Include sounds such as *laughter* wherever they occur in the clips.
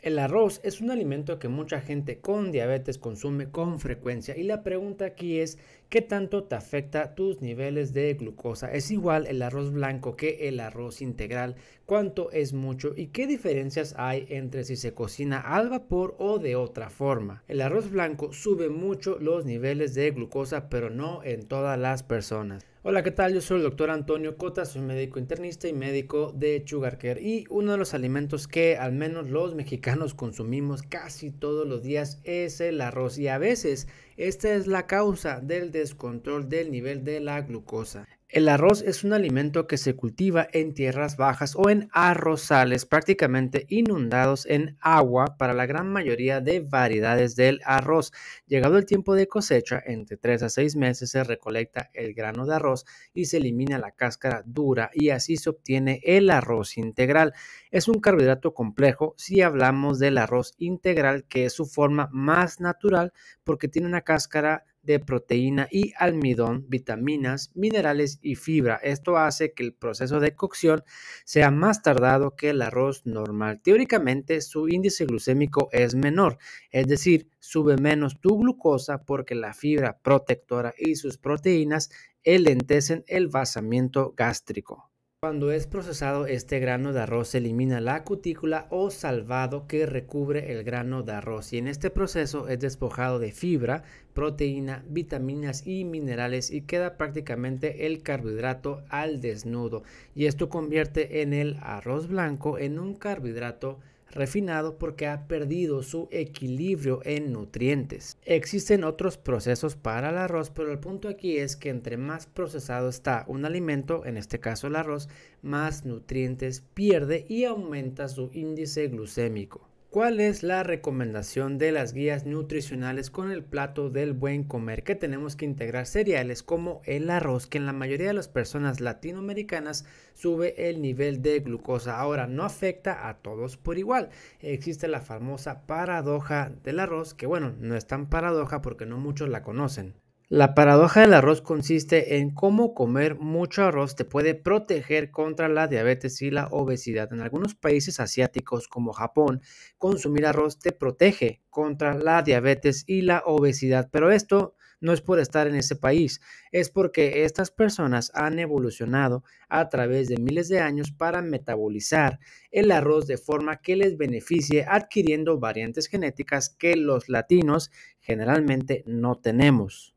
El arroz es un alimento que mucha gente con diabetes consume con frecuencia y la pregunta aquí es ¿Qué tanto te afecta tus niveles de glucosa? ¿Es igual el arroz blanco que el arroz integral? ¿Cuánto es mucho? ¿Y qué diferencias hay entre si se cocina al vapor o de otra forma? El arroz blanco sube mucho los niveles de glucosa, pero no en todas las personas. Hola, ¿qué tal? Yo soy el doctor Antonio Cota, soy médico internista y médico de Sugarcare. Y uno de los alimentos que al menos los mexicanos *laughs* consumimos casi todos los días es el arroz. Y a veces esta es la causa del descontrol del nivel de la glucosa. El arroz es un alimento que se cultiva en tierras bajas o en arrozales prácticamente inundados en agua para la gran mayoría de variedades del arroz. Llegado el tiempo de cosecha, entre 3 a 6 meses se recolecta el grano de arroz y se elimina la cáscara dura y así se obtiene el arroz integral. Es un carbohidrato complejo si hablamos del arroz integral que es su forma más natural porque tiene una cáscara de proteína y almidón, vitaminas, minerales y fibra. Esto hace que el proceso de cocción sea más tardado que el arroz normal. Teóricamente su índice glucémico es menor, es decir, sube menos tu glucosa porque la fibra protectora y sus proteínas elentecen el basamiento gástrico. Cuando es procesado este grano de arroz se elimina la cutícula o salvado que recubre el grano de arroz y en este proceso es despojado de fibra, proteína, vitaminas y minerales y queda prácticamente el carbohidrato al desnudo y esto convierte en el arroz blanco en un carbohidrato refinado porque ha perdido su equilibrio en nutrientes. Existen otros procesos para el arroz, pero el punto aquí es que entre más procesado está un alimento, en este caso el arroz, más nutrientes pierde y aumenta su índice glucémico. ¿Cuál es la recomendación de las guías nutricionales con el plato del buen comer? Que tenemos que integrar cereales como el arroz, que en la mayoría de las personas latinoamericanas sube el nivel de glucosa. Ahora, no afecta a todos por igual. Existe la famosa paradoja del arroz, que bueno, no es tan paradoja porque no muchos la conocen. La paradoja del arroz consiste en cómo comer mucho arroz te puede proteger contra la diabetes y la obesidad. En algunos países asiáticos como Japón, consumir arroz te protege contra la diabetes y la obesidad, pero esto no es por estar en ese país, es porque estas personas han evolucionado a través de miles de años para metabolizar el arroz de forma que les beneficie adquiriendo variantes genéticas que los latinos generalmente no tenemos.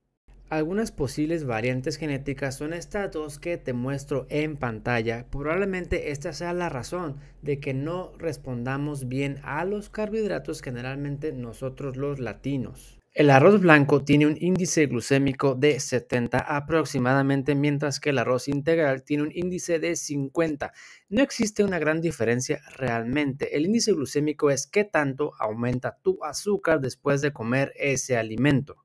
Algunas posibles variantes genéticas son estas dos que te muestro en pantalla. Probablemente esta sea la razón de que no respondamos bien a los carbohidratos generalmente nosotros los latinos. El arroz blanco tiene un índice glucémico de 70 aproximadamente, mientras que el arroz integral tiene un índice de 50. No existe una gran diferencia realmente. El índice glucémico es qué tanto aumenta tu azúcar después de comer ese alimento.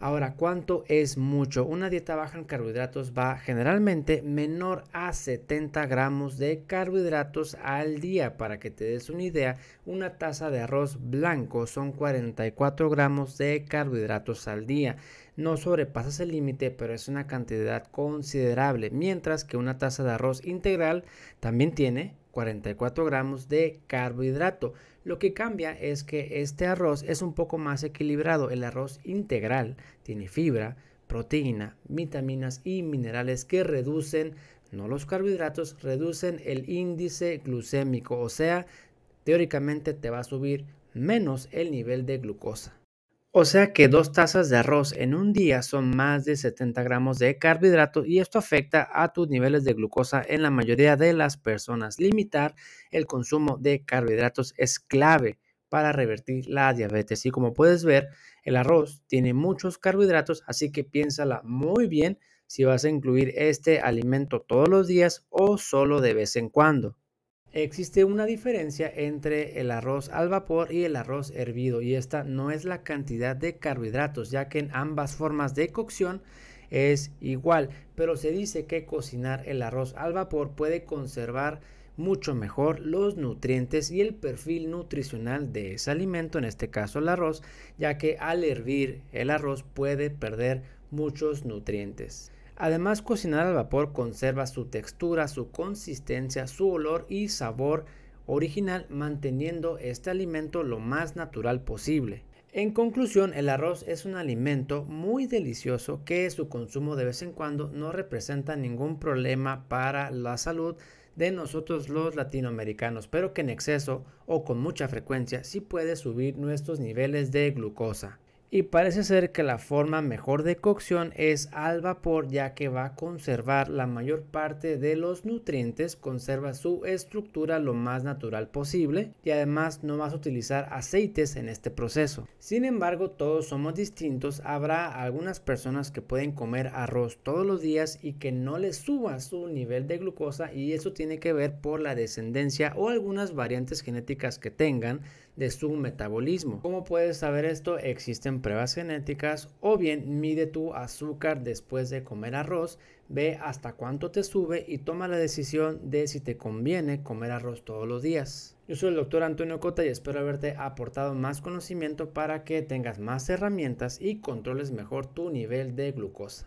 Ahora, ¿cuánto es mucho? Una dieta baja en carbohidratos va generalmente menor a 70 gramos de carbohidratos al día. Para que te des una idea, una taza de arroz blanco son 44 gramos de carbohidratos al día. No sobrepasas el límite, pero es una cantidad considerable, mientras que una taza de arroz integral también tiene 44 gramos de carbohidrato. Lo que cambia es que este arroz es un poco más equilibrado. El arroz integral tiene fibra, proteína, vitaminas y minerales que reducen, no los carbohidratos, reducen el índice glucémico. O sea, teóricamente te va a subir menos el nivel de glucosa. O sea que dos tazas de arroz en un día son más de 70 gramos de carbohidrato y esto afecta a tus niveles de glucosa en la mayoría de las personas. Limitar el consumo de carbohidratos es clave para revertir la diabetes y como puedes ver el arroz tiene muchos carbohidratos así que piénsala muy bien si vas a incluir este alimento todos los días o solo de vez en cuando. Existe una diferencia entre el arroz al vapor y el arroz hervido y esta no es la cantidad de carbohidratos ya que en ambas formas de cocción es igual pero se dice que cocinar el arroz al vapor puede conservar mucho mejor los nutrientes y el perfil nutricional de ese alimento, en este caso el arroz, ya que al hervir el arroz puede perder muchos nutrientes. Además, cocinar al vapor conserva su textura, su consistencia, su olor y sabor original manteniendo este alimento lo más natural posible. En conclusión, el arroz es un alimento muy delicioso que su consumo de vez en cuando no representa ningún problema para la salud de nosotros los latinoamericanos, pero que en exceso o con mucha frecuencia sí puede subir nuestros niveles de glucosa y parece ser que la forma mejor de cocción es al vapor ya que va a conservar la mayor parte de los nutrientes, conserva su estructura lo más natural posible y además no vas a utilizar aceites en este proceso. Sin embargo, todos somos distintos, habrá algunas personas que pueden comer arroz todos los días y que no les suba su nivel de glucosa y eso tiene que ver por la descendencia o algunas variantes genéticas que tengan de su metabolismo. ¿Cómo puedes saber esto? Existen pruebas genéticas o bien mide tu azúcar después de comer arroz, ve hasta cuánto te sube y toma la decisión de si te conviene comer arroz todos los días. Yo soy el doctor Antonio Cota y espero haberte aportado más conocimiento para que tengas más herramientas y controles mejor tu nivel de glucosa.